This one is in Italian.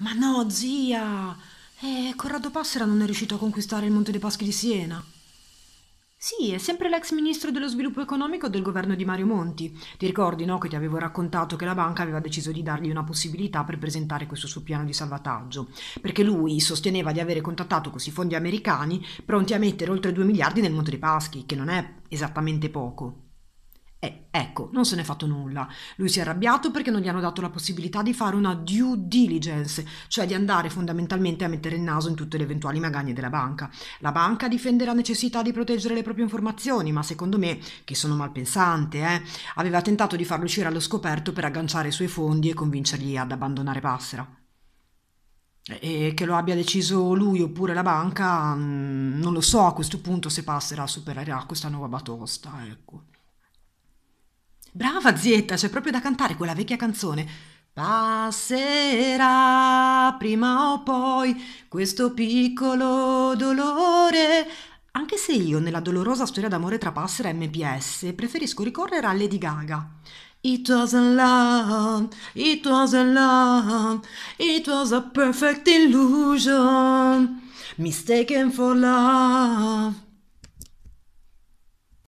Ma no, zia! E eh, Corrado Passera non è riuscito a conquistare il Monte dei Paschi di Siena. Sì, è sempre l'ex ministro dello sviluppo economico del governo di Mario Monti. Ti ricordi, no, che ti avevo raccontato che la banca aveva deciso di dargli una possibilità per presentare questo suo piano di salvataggio, perché lui sosteneva di avere contattato questi fondi americani pronti a mettere oltre 2 miliardi nel Monte dei Paschi, che non è esattamente poco. E eh, ecco, non se n'è fatto nulla. Lui si è arrabbiato perché non gli hanno dato la possibilità di fare una due diligence, cioè di andare fondamentalmente a mettere il naso in tutte le eventuali magagne della banca. La banca difende la necessità di proteggere le proprie informazioni, ma secondo me, che sono malpensante, eh, aveva tentato di farlo uscire allo scoperto per agganciare i suoi fondi e convincergli ad abbandonare Passera. E che lo abbia deciso lui oppure la banca, mm, non lo so a questo punto se Passera supererà questa nuova batosta, ecco. Brava zietta, c'è proprio da cantare quella vecchia canzone. Passerà prima o poi questo piccolo dolore. Anche se io nella dolorosa storia d'amore tra Passera e MPS preferisco ricorrere a Lady Gaga. It was a love, it was a love, it was a perfect illusion, mistaken for love.